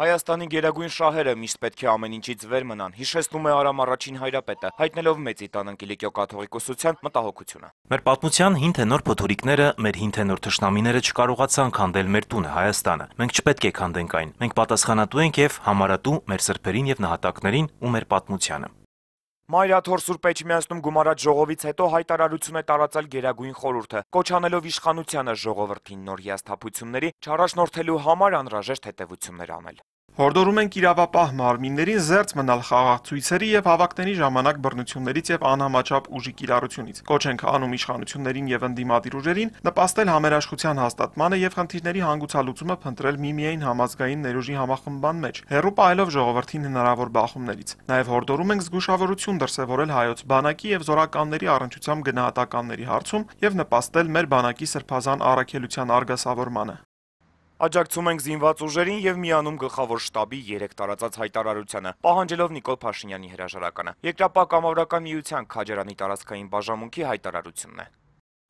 Հայաստանի գերագույն շահերը միշտ պետք է ամեն ինչից վեր մնան, հիշեցնում է Արամ առաջին հայրապետը, հայտնելով մեծի տան ընկիլիկյո կաթողիկոսության մտահոգությունը։ Մեր պատմության հին թե նոր փոթորիկները, մեր հին թե նոր թշնամիները չկարողացան քանդել մեր տունը Հայաստանը։ Մենք չպետք է քանդենք այն։ Մենք պատասխանատու ենք եւ համարատու մեր սրբերին եւ նահատակներին ու մեր պատմությանը։ Մայրաթոր Սուրբ Էջմիածնում գումարած ժողովից հետո հայտարարություն է տարածել Գերագույն խորհուրդը, կոչանելով իշխանությանը ժողովրդին նոր հիասթափությունների չարաշնորթելու համար անհրաժեշտ հետևություններ անել։ Հորդորում ենք իրավապահ մարմիններին զերծ մնալ խաղաղցույցերի եւ հավաքների ժամանակ բռնություններից եւ անհամաչափ ուժի կիրառությունից։ Կոչ ենք անում իշխանություններին եւ ընդդիմադիր ուժերին նպաստել համերաշխության հաստատմանը եւ խնդիրների հանգուցալուծումը փնտրել միմիայն համազգային ներուժի համախմբան մեջ, հերո պահելով ժողովրդին հնարավոր բախումներից։ Նաեւ հորդորում ենք զգուշավորություն դրսեւորել հայոց բանակի եւ զորականների առընչությամբ գնահատականների հարցում եւ նպաստել մեր բանակի սրբազան առաքելության արգասավորմանը։ Աջակցում ենք զինված ուժերին եւ միանում գլխավոր շտաբի 3 տարածած հայտարարությունը, պահանջելով Նիկոլ Փաշինյանի հրաժարականը։ Երկրապահ կամավորական միության Քաջարանի տարածքային բաժանմունքի հայտարարությունն է։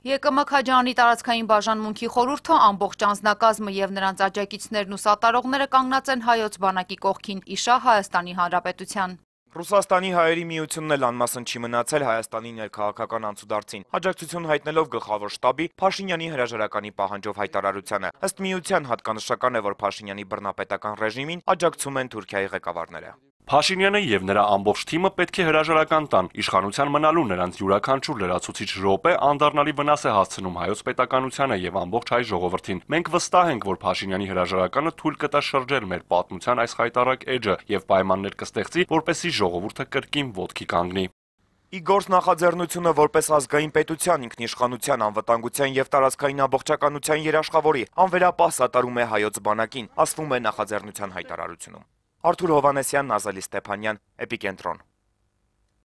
ԵԿՄ Քաջարանի տարածքային բաժանմունքի խորհուրդը ամբողջ անձնակազմը եւ նրանց աջակիցներն ու սատարողները կանգնած են հայոց բանակի կողքին իշա Հայաստանի Հանրապետության։ Ռուսաստանի հայերի միությունն էլ անմասն չի մնացել Հայաստանի ներքաղաքական անցուդարձին, հաջակցություն հայտնելով գլխավոր շտաբի Փաշինյանի հրաժարականի պահանջով հայտարարությանը։ Ըստ միության հատկանշական է, որ Փաշինյանի բռնապետական ռեժիմին աջակցում են Թուրքիայի ղեկավարները։ Փաշինյանը եւ նրա ամբողջ թիմը պետք է հրաժարական տան իշխանության մնալու նրանց յուրաքանչյուր լրացուցիչ րոպե անդառնալի վնաս է հասցնում հայոց պետականությանը եւ ամբողջ հայ ժողովրդին։ Մենք վստահ ենք, որ Փաշինյանի հրաժարականը թույլ կտա շրջել մեր պատմության այս խայտարակ էջը եւ պայմաններ կստեղծի, որպեսզի ժողովուրդը կրկին ոտքի կանգնի։ Իգորս նախաձեռնությունը որպես ազգային պետության ինքնիշխանության անվտանգության եւ տարածքային ամբողջականության երաշխավորի անվերապահ սատարում է հայոց բանակին, ասվում է նախաձեռնության հայտարարությունում։ Արթուր Հովանեսյան, Նազալի Ստեփանյան, Էպիկենտրոն։